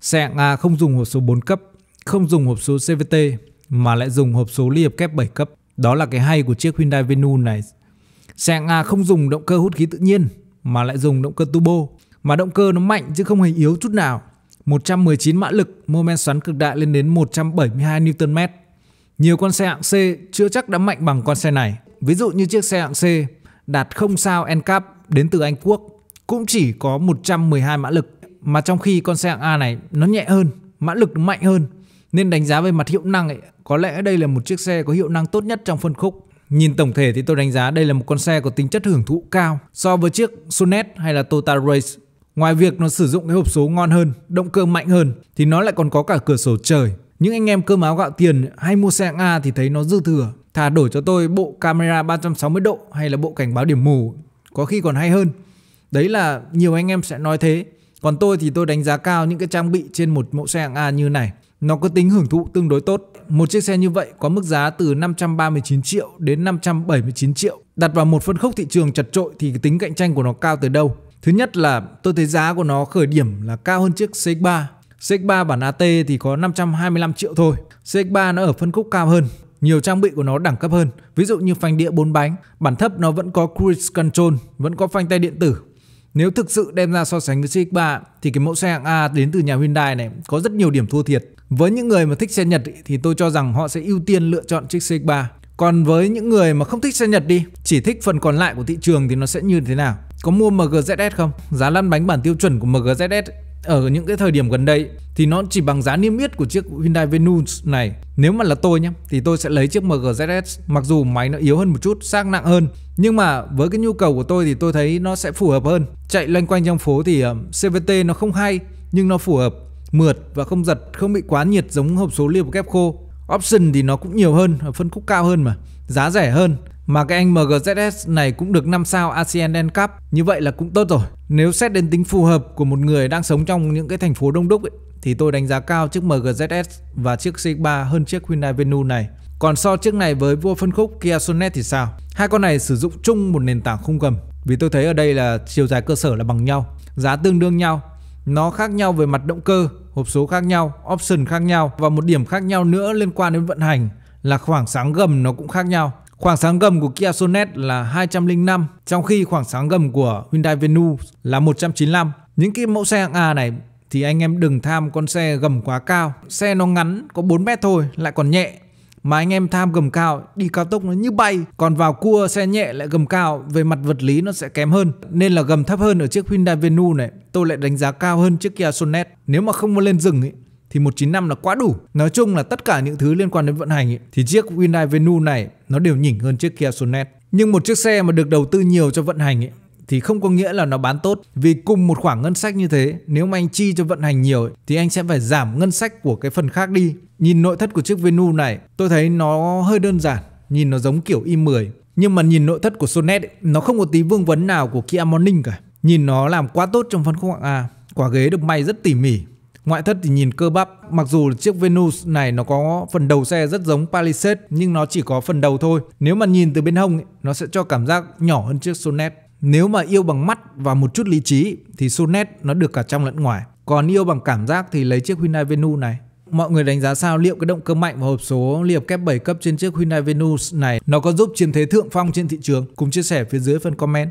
Xe nga không dùng hộp số 4 cấp, không dùng hộp số CVT mà lại dùng hộp số ly hợp kép 7 cấp. Đó là cái hay của chiếc Hyundai Venue này. Xe nga không dùng động cơ hút khí tự nhiên mà lại dùng động cơ turbo. Mà động cơ nó mạnh chứ không hề yếu chút nào. 119 mã lực, mô men xoắn cực đại lên đến 172 Nm. Nhiều con xe hạng C chưa chắc đã mạnh bằng con xe này. Ví dụ như chiếc xe hạng C đạt không sao NCAP đến từ Anh Quốc cũng chỉ có 112 mã lực mà trong khi con xe hạng A này nó nhẹ hơn, mã lực mạnh hơn nên đánh giá về mặt hiệu năng ấy, có lẽ đây là một chiếc xe có hiệu năng tốt nhất trong phân khúc. Nhìn tổng thể thì tôi đánh giá đây là một con xe có tính chất hưởng thụ cao so với chiếc Sonet hay là Toyota Race. Ngoài việc nó sử dụng cái hộp số ngon hơn, động cơ mạnh hơn thì nó lại còn có cả cửa sổ trời. Những anh em cơm áo gạo tiền hay mua xe hạng A thì thấy nó dư thừa. Thà đổi cho tôi bộ camera 360 độ hay là bộ cảnh báo điểm mù có khi còn hay hơn. Đấy là nhiều anh em sẽ nói thế còn tôi thì tôi đánh giá cao những cái trang bị trên một mẫu xe hạng A như này. Nó có tính hưởng thụ tương đối tốt. Một chiếc xe như vậy có mức giá từ 539 triệu đến 579 triệu. Đặt vào một phân khúc thị trường chật trội thì cái tính cạnh tranh của nó cao tới đâu? Thứ nhất là tôi thấy giá của nó khởi điểm là cao hơn chiếc CX3. CX3 bản AT thì có 525 triệu thôi. CX3 nó ở phân khúc cao hơn, nhiều trang bị của nó đẳng cấp hơn. Ví dụ như phanh đĩa 4 bánh, bản thấp nó vẫn có cruise control, vẫn có phanh tay điện tử nếu thực sự đem ra so sánh với CX-3 thì cái mẫu xe hạng A đến từ nhà Hyundai này có rất nhiều điểm thua thiệt. Với những người mà thích xe Nhật thì tôi cho rằng họ sẽ ưu tiên lựa chọn chiếc CX-3. Còn với những người mà không thích xe Nhật đi, chỉ thích phần còn lại của thị trường thì nó sẽ như thế nào? Có mua MGZS không? Giá lăn bánh bản tiêu chuẩn của MGZS ở những cái thời điểm gần đây thì nó chỉ bằng giá niêm yết của chiếc Hyundai Venus này. Nếu mà là tôi nhé thì tôi sẽ lấy chiếc MGZS mặc dù máy nó yếu hơn một chút, xác nặng hơn nhưng mà với cái nhu cầu của tôi thì tôi thấy nó sẽ phù hợp hơn. Chạy loanh quanh trong phố thì ờ, CVT nó không hay nhưng nó phù hợp, mượt và không giật, không bị quá nhiệt giống hộp số liệp kép khô. Option thì nó cũng nhiều hơn, phân khúc cao hơn mà, giá rẻ hơn mà cái anh MGZS này cũng được 5 sao ASEAN End Cup Như vậy là cũng tốt rồi Nếu xét đến tính phù hợp của một người đang sống trong những cái thành phố đông đúc ấy, Thì tôi đánh giá cao chiếc MGZS và chiếc C3 hơn chiếc Hyundai Venue này Còn so chiếc này với vua phân khúc Kia Sonet thì sao? Hai con này sử dụng chung một nền tảng khung gầm Vì tôi thấy ở đây là chiều dài cơ sở là bằng nhau Giá tương đương nhau nó khác nhau về mặt động cơ, hộp số khác nhau, option khác nhau và một điểm khác nhau nữa liên quan đến vận hành là khoảng sáng gầm nó cũng khác nhau. Khoảng sáng gầm của Kia Sonet là 205, trong khi khoảng sáng gầm của Hyundai Venue là 195. Những cái mẫu xe hạng A này thì anh em đừng tham con xe gầm quá cao. Xe nó ngắn, có 4 mét thôi, lại còn nhẹ. Mà anh em tham gầm cao, đi cao tốc nó như bay. Còn vào cua xe nhẹ lại gầm cao, về mặt vật lý nó sẽ kém hơn. Nên là gầm thấp hơn ở chiếc Hyundai Venue này, tôi lại đánh giá cao hơn chiếc Kia Sonet. Nếu mà không lên rừng ấy, thì 195 là quá đủ. Nói chung là tất cả những thứ liên quan đến vận hành ý, thì chiếc Hyundai Venue này nó đều nhỉnh hơn chiếc Kia Sonet. Nhưng một chiếc xe mà được đầu tư nhiều cho vận hành ý, thì không có nghĩa là nó bán tốt vì cùng một khoảng ngân sách như thế nếu mà anh chi cho vận hành nhiều ấy, thì anh sẽ phải giảm ngân sách của cái phần khác đi nhìn nội thất của chiếc Venue này tôi thấy nó hơi đơn giản nhìn nó giống kiểu i10 nhưng mà nhìn nội thất của Sonet ấy, nó không có tí vương vấn nào của Kia Morning cả nhìn nó làm quá tốt trong phân khúc hạng A quả ghế được may rất tỉ mỉ Ngoại thất thì nhìn cơ bắp, mặc dù chiếc Venus này nó có phần đầu xe rất giống Palisade nhưng nó chỉ có phần đầu thôi. Nếu mà nhìn từ bên hông nó sẽ cho cảm giác nhỏ hơn chiếc Sonet. Nếu mà yêu bằng mắt và một chút lý trí thì Sonet nó được cả trong lẫn ngoài. Còn yêu bằng cảm giác thì lấy chiếc Hyundai Venus này. Mọi người đánh giá sao liệu cái động cơ mạnh và hộp số liệp kép 7 cấp trên chiếc Hyundai Venus này nó có giúp chiếm thế thượng phong trên thị trường? Cùng chia sẻ phía dưới phần comment.